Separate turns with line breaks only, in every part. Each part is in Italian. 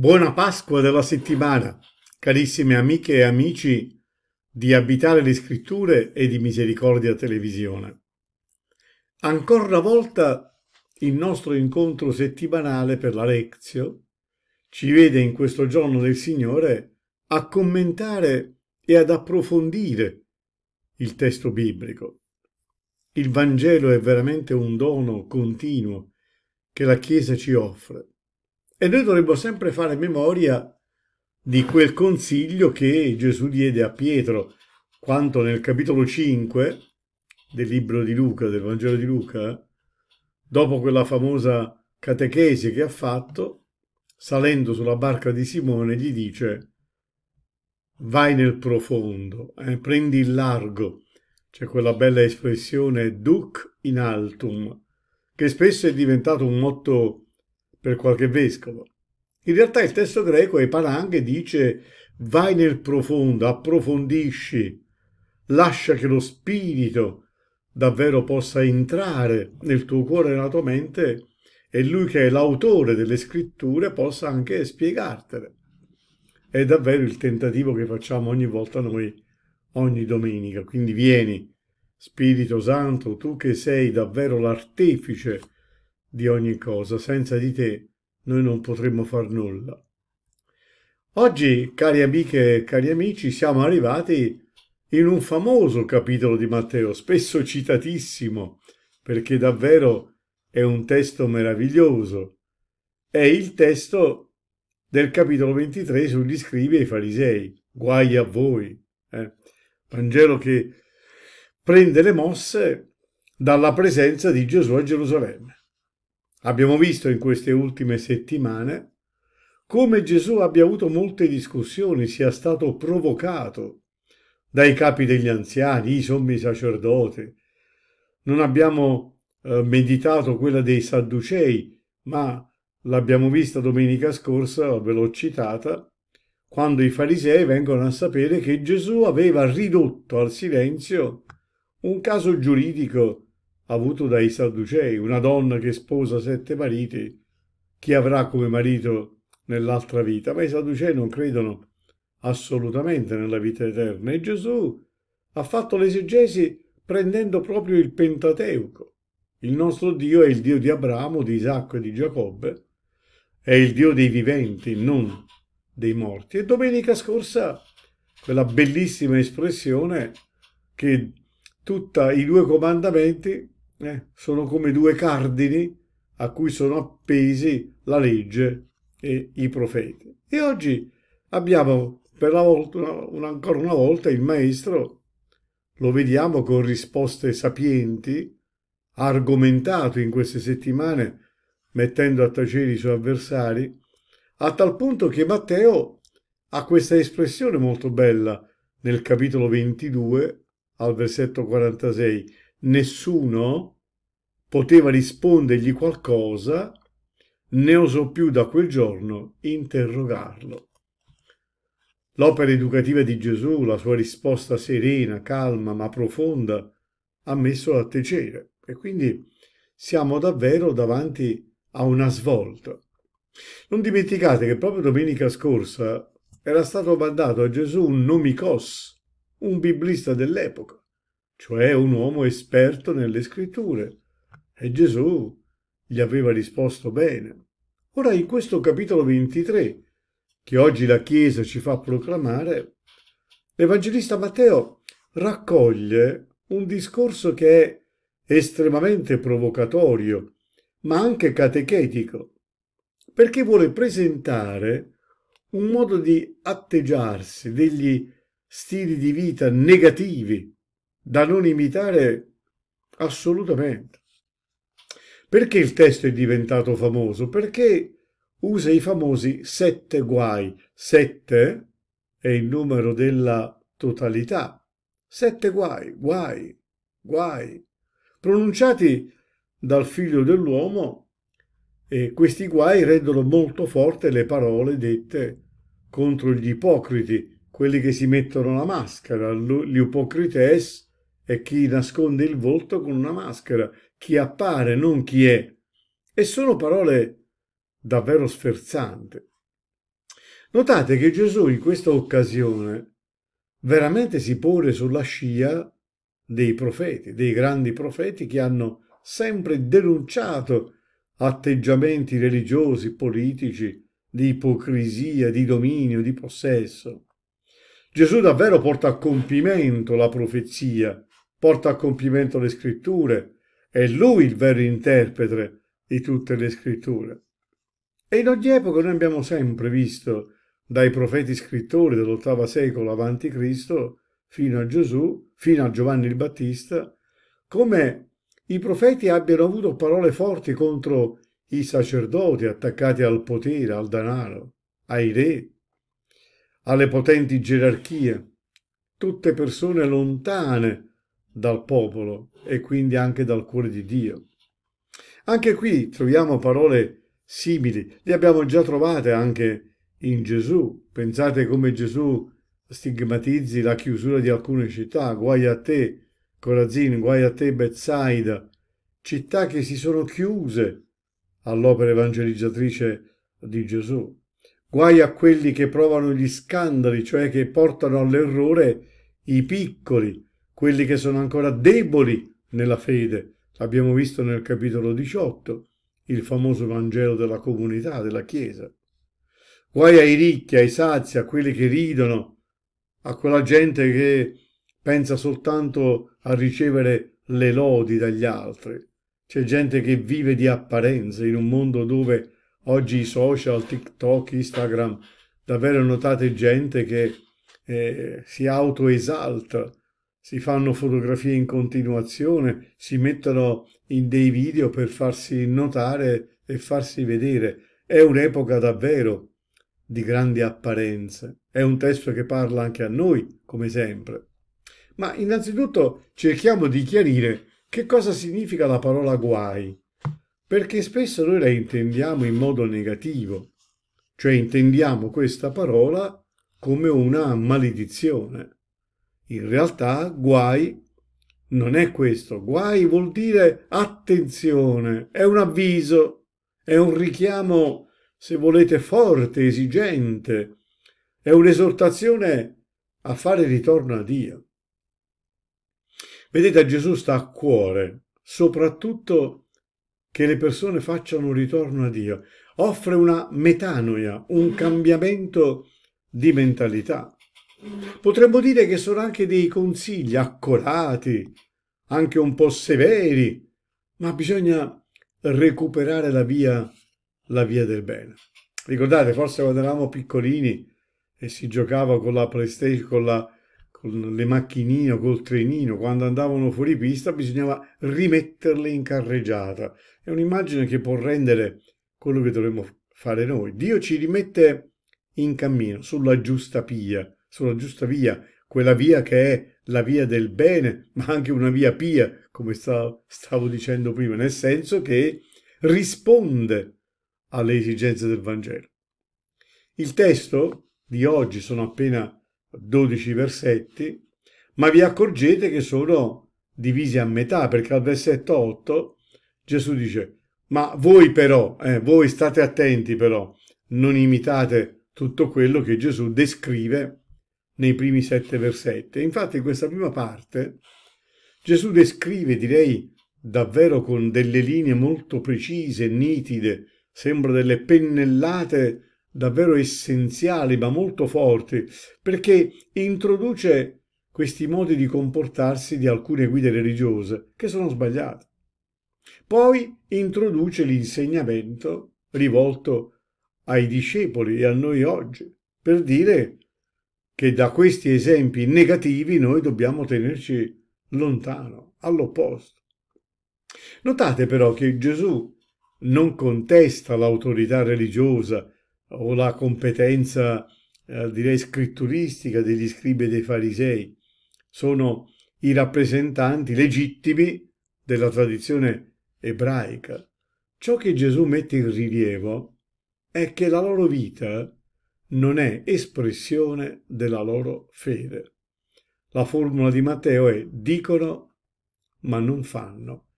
Buona Pasqua della settimana, carissime amiche e amici di Abitare le Scritture e di Misericordia Televisione. Ancora una volta il nostro incontro settimanale per la Lezio ci vede in questo giorno del Signore a commentare e ad approfondire il testo biblico. Il Vangelo è veramente un dono continuo che la Chiesa ci offre e noi dovremmo sempre fare memoria di quel consiglio che Gesù diede a Pietro, quanto nel capitolo 5 del libro di Luca, del Vangelo di Luca, dopo quella famosa catechesi che ha fatto, salendo sulla barca di Simone, gli dice vai nel profondo, eh, prendi il largo. C'è quella bella espressione duc in altum, che spesso è diventato un motto per qualche vescovo. In realtà il testo greco è palanghe dice vai nel profondo, approfondisci, lascia che lo spirito davvero possa entrare nel tuo cuore e nella tua mente e lui che è l'autore delle scritture possa anche spiegartele. È davvero il tentativo che facciamo ogni volta noi, ogni domenica. Quindi vieni, Spirito Santo, tu che sei davvero l'artefice di ogni cosa, senza di te noi non potremmo far nulla. Oggi, cari amiche e cari amici, siamo arrivati in un famoso capitolo di Matteo, spesso citatissimo, perché davvero è un testo meraviglioso. È il testo del capitolo 23 sugli scrivi e i farisei. Guai a voi! Eh? Vangelo che prende le mosse dalla presenza di Gesù a Gerusalemme. Abbiamo visto in queste ultime settimane come Gesù abbia avuto molte discussioni, sia stato provocato dai capi degli anziani, i sommi sacerdoti. Non abbiamo eh, meditato quella dei Sadducei, ma l'abbiamo vista domenica scorsa, ve l'ho citata, quando i farisei vengono a sapere che Gesù aveva ridotto al silenzio un caso giuridico avuto dai Sadducei, una donna che sposa sette mariti, chi avrà come marito nell'altra vita? Ma i Sadducei non credono assolutamente nella vita eterna e Gesù ha fatto l'esegesi prendendo proprio il Pentateuco. Il nostro Dio è il Dio di Abramo, di Isacco e di Giacobbe, è il Dio dei viventi, non dei morti. E domenica scorsa quella bellissima espressione che tutta i due comandamenti eh, sono come due cardini a cui sono appesi la legge e i profeti. E oggi abbiamo per la volta, una, una, ancora una volta il maestro, lo vediamo con risposte sapienti, ha argomentato in queste settimane mettendo a tacere i suoi avversari, a tal punto che Matteo ha questa espressione molto bella nel capitolo 22 al versetto 46. Nessuno poteva rispondergli qualcosa, né osò più da quel giorno interrogarlo. L'opera educativa di Gesù, la sua risposta serena, calma ma profonda, ha messo a tacere e quindi siamo davvero davanti a una svolta. Non dimenticate che proprio domenica scorsa era stato mandato a Gesù un nomicos, un biblista dell'epoca, cioè un uomo esperto nelle scritture. E Gesù gli aveva risposto bene. Ora in questo capitolo 23, che oggi la Chiesa ci fa proclamare, l'Evangelista Matteo raccoglie un discorso che è estremamente provocatorio, ma anche catechetico, perché vuole presentare un modo di atteggiarsi, degli stili di vita negativi da non imitare assolutamente. Perché il testo è diventato famoso? Perché usa i famosi sette guai. Sette è il numero della totalità. Sette guai, guai, guai. Pronunciati dal figlio dell'uomo, e questi guai rendono molto forte le parole dette contro gli ipocriti, quelli che si mettono la maschera, gli ipocrites, è chi nasconde il volto con una maschera, chi appare, non chi è. E sono parole davvero sferzanti. Notate che Gesù in questa occasione veramente si pone sulla scia dei profeti, dei grandi profeti che hanno sempre denunciato atteggiamenti religiosi, politici, di ipocrisia, di dominio, di possesso. Gesù davvero porta a compimento la profezia porta a compimento le scritture, è lui il vero interprete di tutte le scritture. E in ogni epoca noi abbiamo sempre visto, dai profeti scrittori dell'ottava secolo avanti Cristo fino a Gesù, fino a Giovanni il Battista, come i profeti abbiano avuto parole forti contro i sacerdoti attaccati al potere, al denaro, ai re, alle potenti gerarchie, tutte persone lontane dal popolo e quindi anche dal cuore di Dio. Anche qui troviamo parole simili, le abbiamo già trovate anche in Gesù. Pensate come Gesù stigmatizzi la chiusura di alcune città, guai a te Corazin, guai a te Bethsaida, città che si sono chiuse all'opera evangelizzatrice di Gesù. Guai a quelli che provano gli scandali, cioè che portano all'errore i piccoli, quelli che sono ancora deboli nella fede, l'abbiamo visto nel capitolo 18, il famoso Vangelo della comunità, della Chiesa. Guai ai ricchi, ai sazi, a quelli che ridono, a quella gente che pensa soltanto a ricevere le lodi dagli altri. C'è gente che vive di apparenze in un mondo dove oggi i social, TikTok, Instagram, davvero notate gente che eh, si autoesalta si fanno fotografie in continuazione, si mettono in dei video per farsi notare e farsi vedere. È un'epoca davvero di grandi apparenze. È un testo che parla anche a noi, come sempre. Ma innanzitutto cerchiamo di chiarire che cosa significa la parola guai, perché spesso noi la intendiamo in modo negativo, cioè intendiamo questa parola come una maledizione. In realtà guai non è questo. Guai vuol dire attenzione, è un avviso, è un richiamo, se volete, forte, esigente, è un'esortazione a fare ritorno a Dio. Vedete, a Gesù sta a cuore, soprattutto che le persone facciano ritorno a Dio. Offre una metanoia, un cambiamento di mentalità. Potremmo dire che sono anche dei consigli accorati, anche un po' severi, ma bisogna recuperare la via, la via del bene. Ricordate, forse quando eravamo piccolini e si giocava con la PlayStation, con, la, con le macchinine, col trenino, quando andavano fuori pista bisognava rimetterle in carreggiata. È un'immagine che può rendere quello che dovremmo fare noi. Dio ci rimette in cammino, sulla giusta pia, sulla giusta via, quella via che è la via del bene, ma anche una via pia, come stavo dicendo prima, nel senso che risponde alle esigenze del Vangelo. Il testo di oggi sono appena 12 versetti, ma vi accorgete che sono divisi a metà, perché al versetto 8 Gesù dice, ma voi però, eh, voi state attenti però, non imitate tutto quello che Gesù descrive nei primi sette versetti. Infatti in questa prima parte Gesù descrive, direi davvero con delle linee molto precise, nitide, sembra delle pennellate davvero essenziali ma molto forti, perché introduce questi modi di comportarsi di alcune guide religiose che sono sbagliate. Poi introduce l'insegnamento rivolto ai discepoli e a noi oggi, per dire che da questi esempi negativi noi dobbiamo tenerci lontano, all'opposto. Notate però che Gesù non contesta l'autorità religiosa o la competenza, eh, direi, scritturistica degli scribi e dei farisei. Sono i rappresentanti legittimi della tradizione ebraica. Ciò che Gesù mette in rilievo è che la loro vita non è espressione della loro fede. La formula di Matteo è dicono ma non fanno.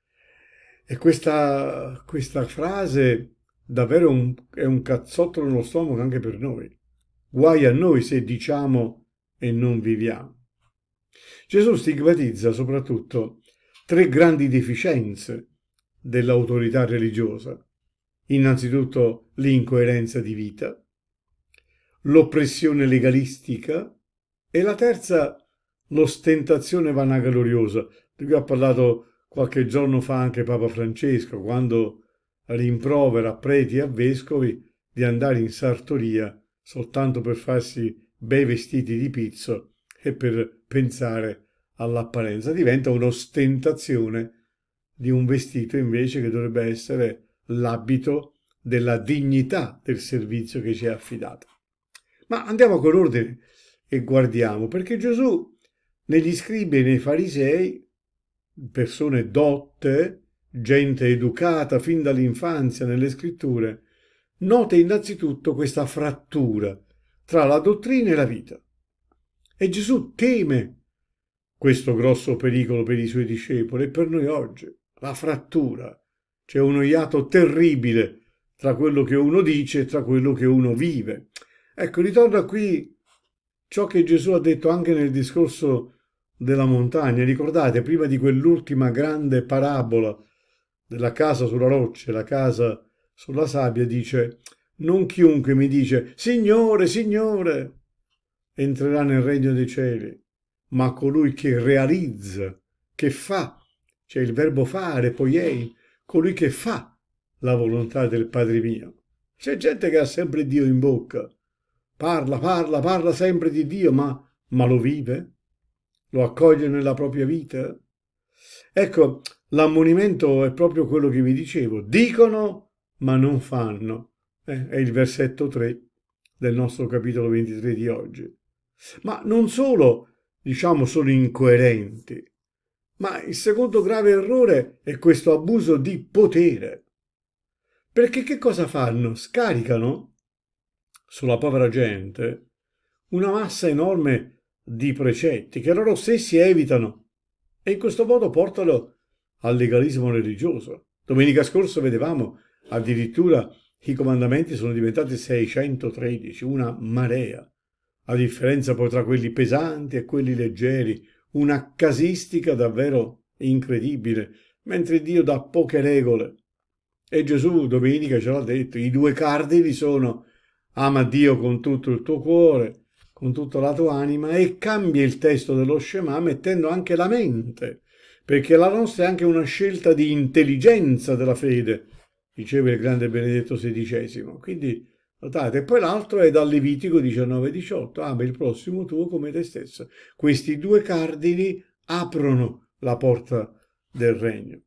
E questa, questa frase davvero un, è un cazzotto nello stomaco anche per noi. Guai a noi se diciamo e non viviamo. Gesù stigmatizza soprattutto tre grandi deficienze dell'autorità religiosa. Innanzitutto l'incoerenza di vita, l'oppressione legalistica e la terza l'ostentazione vanagloriosa, di cui ha parlato qualche giorno fa anche Papa Francesco, quando rimprovera preti e vescovi di andare in sartoria soltanto per farsi bei vestiti di pizzo e per pensare all'apparenza. Diventa un'ostentazione di un vestito invece che dovrebbe essere l'abito della dignità del servizio che ci è affidato. Ma andiamo con ordine e guardiamo, perché Gesù negli scribi e nei farisei, persone dotte, gente educata fin dall'infanzia nelle scritture, nota innanzitutto questa frattura tra la dottrina e la vita. E Gesù teme questo grosso pericolo per i suoi discepoli e per noi oggi, la frattura. C'è uno iato terribile tra quello che uno dice e tra quello che uno vive. Ecco, ritorno qui ciò che Gesù ha detto anche nel discorso della montagna. Ricordate, prima di quell'ultima grande parabola della casa sulla roccia, la casa sulla sabbia, dice, non chiunque mi dice, Signore, Signore, entrerà nel regno dei cieli, ma colui che realizza, che fa, cioè il verbo fare, poiei, colui che fa la volontà del Padre mio. C'è gente che ha sempre Dio in bocca, Parla, parla, parla sempre di Dio, ma, ma lo vive? Lo accoglie nella propria vita? Ecco, l'ammonimento è proprio quello che vi dicevo. Dicono, ma non fanno. Eh, è il versetto 3 del nostro capitolo 23 di oggi. Ma non solo, diciamo, sono incoerenti, ma il secondo grave errore è questo abuso di potere. Perché che cosa fanno? Scaricano sulla povera gente una massa enorme di precetti che loro stessi evitano e in questo modo portano al legalismo religioso. Domenica scorsa vedevamo addirittura i comandamenti sono diventati 613, una marea, a differenza poi tra quelli pesanti e quelli leggeri, una casistica davvero incredibile, mentre Dio dà poche regole. E Gesù domenica ce l'ha detto, i due cardini sono ama Dio con tutto il tuo cuore, con tutta la tua anima e cambia il testo dello Shema mettendo anche la mente, perché la nostra è anche una scelta di intelligenza della fede, diceva il grande Benedetto XVI. Quindi, notate, poi l'altro è dal Levitico 19-18, ama il prossimo tuo come te stesso. Questi due cardini aprono la porta del regno.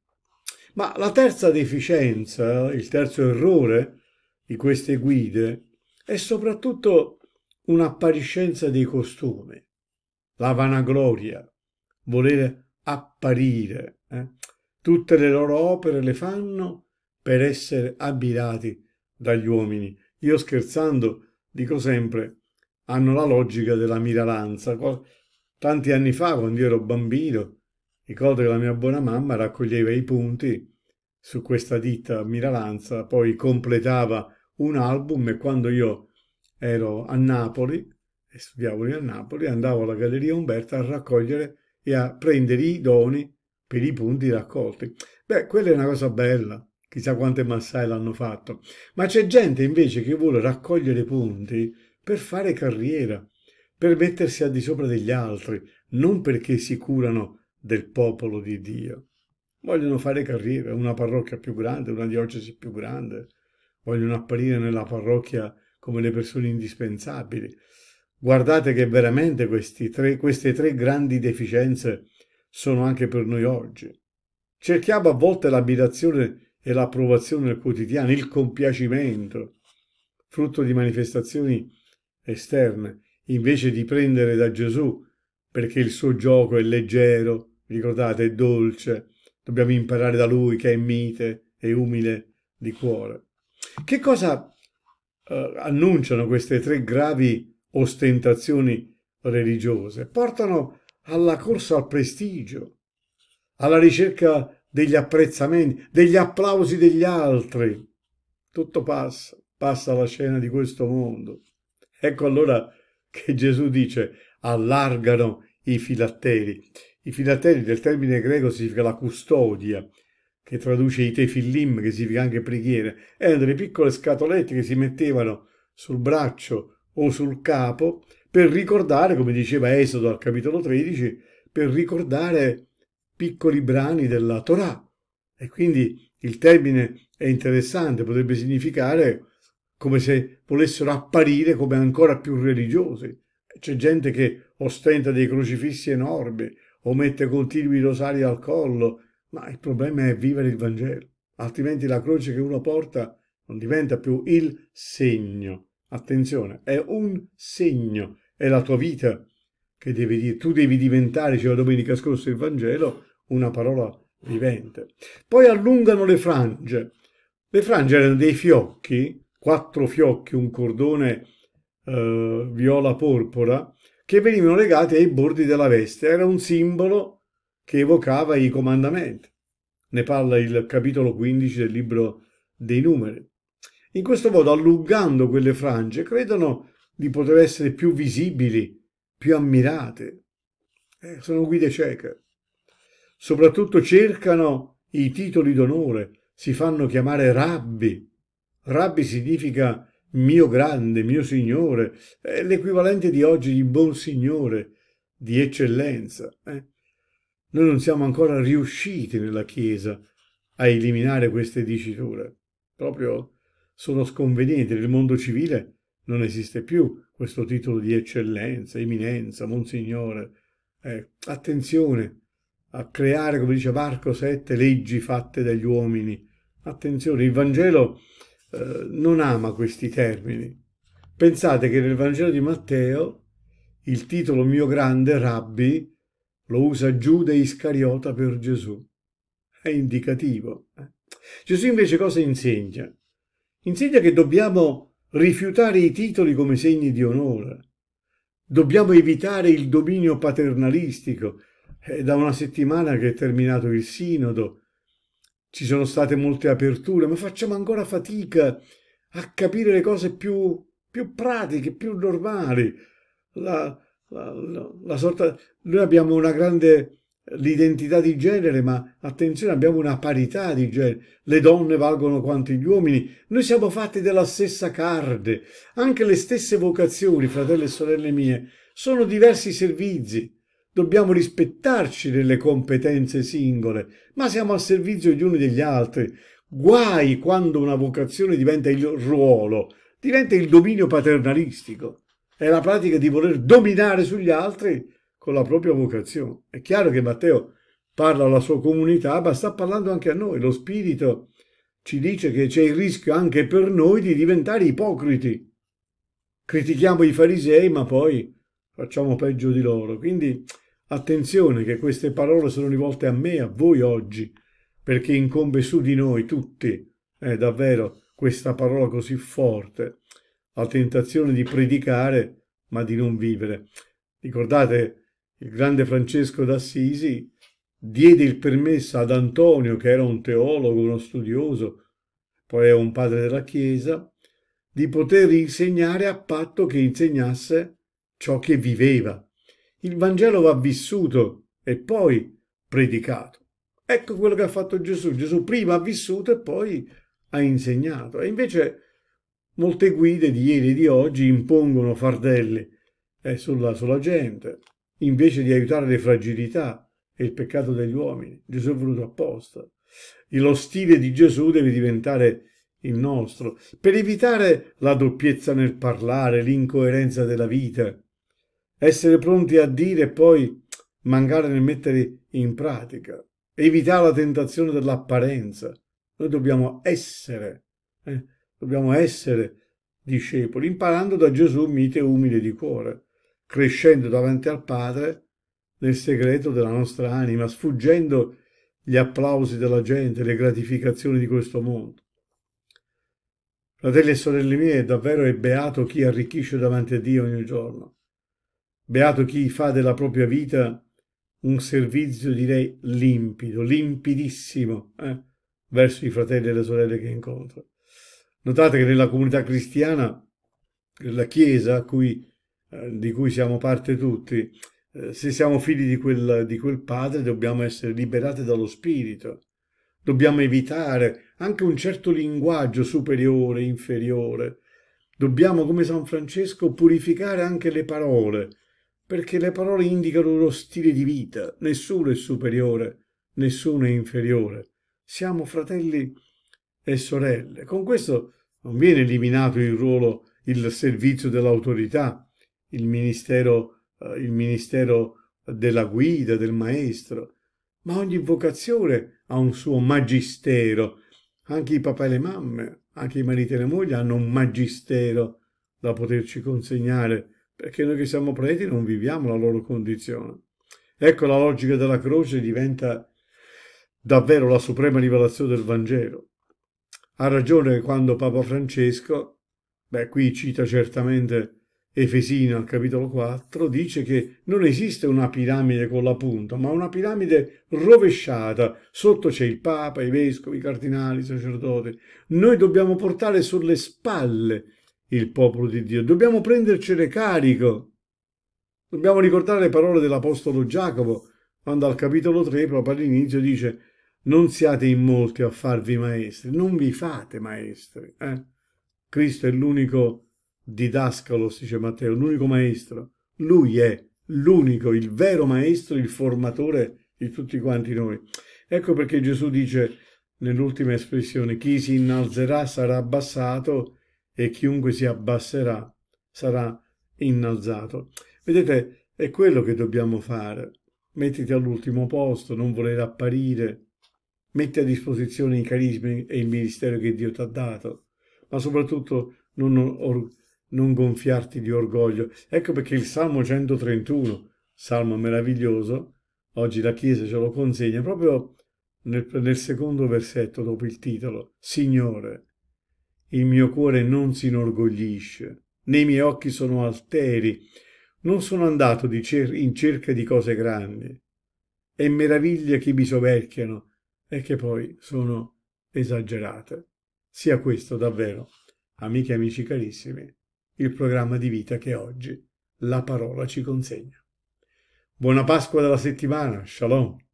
Ma la terza deficienza, il terzo errore di queste guide, e soprattutto un'appariscenza di costume, la vanagloria, volere apparire. Eh? Tutte le loro opere le fanno per essere abbirati dagli uomini. Io scherzando dico sempre, hanno la logica della miralanza. Tanti anni fa, quando io ero bambino, ricordo che la mia buona mamma raccoglieva i punti su questa ditta miralanza, poi completava un album e quando io ero a Napoli e studiavo lì a Napoli andavo alla Galleria Umberta a raccogliere e a prendere i doni per i punti raccolti. Beh, quella è una cosa bella, chissà quante massai l'hanno fatto, ma c'è gente invece che vuole raccogliere punti per fare carriera, per mettersi al di sopra degli altri, non perché si curano del popolo di Dio. Vogliono fare carriera, una parrocchia più grande, una diocesi più grande, vogliono apparire nella parrocchia come le persone indispensabili. Guardate che veramente tre, queste tre grandi deficienze sono anche per noi oggi. Cerchiamo a volte l'abitazione e l'approvazione del quotidiano, il compiacimento, frutto di manifestazioni esterne, invece di prendere da Gesù, perché il suo gioco è leggero, ricordate, è dolce, dobbiamo imparare da lui che è mite e umile di cuore. Che cosa eh, annunciano queste tre gravi ostentazioni religiose? Portano alla corsa al prestigio, alla ricerca degli apprezzamenti, degli applausi degli altri. Tutto passa, passa la scena di questo mondo. Ecco allora che Gesù dice allargano i filatteri. I filatteri del termine greco significa la custodia, che traduce i tefillim, che significa anche preghiere, erano delle piccole scatolette che si mettevano sul braccio o sul capo per ricordare, come diceva Esodo al capitolo 13, per ricordare piccoli brani della Torah. E quindi il termine è interessante, potrebbe significare come se volessero apparire come ancora più religiosi. C'è gente che ostenta dei crocifissi enormi o mette continui rosari al collo ma il problema è vivere il Vangelo, altrimenti la croce che uno porta non diventa più il segno. Attenzione, è un segno, è la tua vita che devi dire, tu devi diventare, diceva domenica scorsa il Vangelo, una parola vivente. Poi allungano le frange. Le frange erano dei fiocchi, quattro fiocchi, un cordone eh, viola-porpora, che venivano legati ai bordi della veste. Era un simbolo che evocava i comandamenti. Ne parla il capitolo 15 del libro dei numeri. In questo modo, allungando quelle frange, credono di poter essere più visibili, più ammirate. Eh, sono guide cieche. Soprattutto cercano i titoli d'onore, si fanno chiamare rabbi. Rabbi significa mio grande, mio signore, è l'equivalente di oggi di buon signore, di eccellenza. Eh? Noi non siamo ancora riusciti nella Chiesa a eliminare queste diciture. Proprio sono sconvenienti. Nel mondo civile non esiste più questo titolo di eccellenza, eminenza, monsignore. Eh, attenzione a creare, come dice Marco 7, leggi fatte dagli uomini. Attenzione, il Vangelo eh, non ama questi termini. Pensate che nel Vangelo di Matteo il titolo mio grande rabbi lo usa Giuda Iscariota per Gesù. È indicativo. Eh. Gesù invece cosa insegna? Insegna che dobbiamo rifiutare i titoli come segni di onore. Dobbiamo evitare il dominio paternalistico. È da una settimana che è terminato il sinodo. Ci sono state molte aperture, ma facciamo ancora fatica a capire le cose più, più pratiche, più normali. La, la, la, la sorta, noi abbiamo una grande eh, l'identità di genere, ma attenzione, abbiamo una parità di genere. Le donne valgono quanto gli uomini, noi siamo fatti della stessa carne, anche le stesse vocazioni, fratelli e sorelle mie, sono diversi servizi. Dobbiamo rispettarci delle competenze singole, ma siamo al servizio gli uni degli altri. Guai quando una vocazione diventa il ruolo, diventa il dominio paternalistico è la pratica di voler dominare sugli altri con la propria vocazione. È chiaro che Matteo parla alla sua comunità, ma sta parlando anche a noi. Lo Spirito ci dice che c'è il rischio anche per noi di diventare ipocriti. Critichiamo i farisei, ma poi facciamo peggio di loro. Quindi attenzione che queste parole sono rivolte a me, a voi oggi, perché incombe su di noi tutti, è davvero, questa parola così forte alla tentazione di predicare ma di non vivere. Ricordate il grande Francesco d'Assisi diede il permesso ad Antonio, che era un teologo, uno studioso, poi un padre della Chiesa, di poter insegnare a patto che insegnasse ciò che viveva. Il Vangelo va vissuto e poi predicato. Ecco quello che ha fatto Gesù. Gesù prima ha vissuto e poi ha insegnato. E invece Molte guide di ieri e di oggi impongono fardelli eh, sulla, sulla gente, invece di aiutare le fragilità e il peccato degli uomini. Gesù è voluto apposta. E lo stile di Gesù deve diventare il nostro, per evitare la doppiezza nel parlare, l'incoerenza della vita, essere pronti a dire e poi mancare nel mettere in pratica, evitare la tentazione dell'apparenza. Noi dobbiamo essere eh, Dobbiamo essere discepoli, imparando da Gesù mite e umile di cuore, crescendo davanti al Padre nel segreto della nostra anima, sfuggendo gli applausi della gente, le gratificazioni di questo mondo. Fratelli e sorelle mie, davvero è beato chi arricchisce davanti a Dio ogni giorno. Beato chi fa della propria vita un servizio, direi, limpido, limpidissimo, eh, verso i fratelli e le sorelle che incontra. Notate che nella comunità cristiana, la Chiesa cui, eh, di cui siamo parte tutti, eh, se siamo figli di quel, di quel Padre dobbiamo essere liberati dallo Spirito. Dobbiamo evitare anche un certo linguaggio superiore, inferiore. Dobbiamo, come San Francesco, purificare anche le parole, perché le parole indicano lo stile di vita. Nessuno è superiore, nessuno è inferiore. Siamo fratelli e sorelle. Con questo non viene eliminato il ruolo, il servizio dell'autorità, il ministero, eh, il ministero della guida, del maestro, ma ogni vocazione ha un suo magistero. Anche i papà e le mamme, anche i mariti e le mogli hanno un magistero da poterci consegnare, perché noi che siamo preti non viviamo la loro condizione. Ecco la logica della croce diventa davvero la suprema rivelazione del Vangelo. Ha ragione quando Papa Francesco, beh qui cita certamente Efesino al capitolo 4, dice che non esiste una piramide con la punta, ma una piramide rovesciata. Sotto c'è il Papa, i vescovi, i cardinali, i sacerdoti. Noi dobbiamo portare sulle spalle il popolo di Dio, dobbiamo prendercene carico. Dobbiamo ricordare le parole dell'Apostolo Giacomo, quando al capitolo 3, proprio all'inizio, dice non siate in molti a farvi maestri, non vi fate maestri. Eh? Cristo è l'unico didascalo, dice Matteo, l'unico maestro. Lui è l'unico, il vero maestro, il formatore di tutti quanti noi. Ecco perché Gesù dice nell'ultima espressione, chi si innalzerà sarà abbassato e chiunque si abbasserà sarà innalzato. Vedete, è quello che dobbiamo fare. Mettiti all'ultimo posto, non voler apparire, metti a disposizione i carismi e il ministero che Dio ti ha dato, ma soprattutto non, or, non gonfiarti di orgoglio. Ecco perché il Salmo 131, salmo meraviglioso, oggi la Chiesa ce lo consegna proprio nel, nel secondo versetto dopo il titolo, Signore, il mio cuore non si inorgoglisce, né i miei occhi sono alteri, non sono andato cer in cerca di cose grandi. È meraviglia che mi soverchiano, e che poi sono esagerate. Sia questo davvero, amiche e amici carissimi, il programma di vita che oggi la parola ci consegna. Buona Pasqua della settimana, shalom!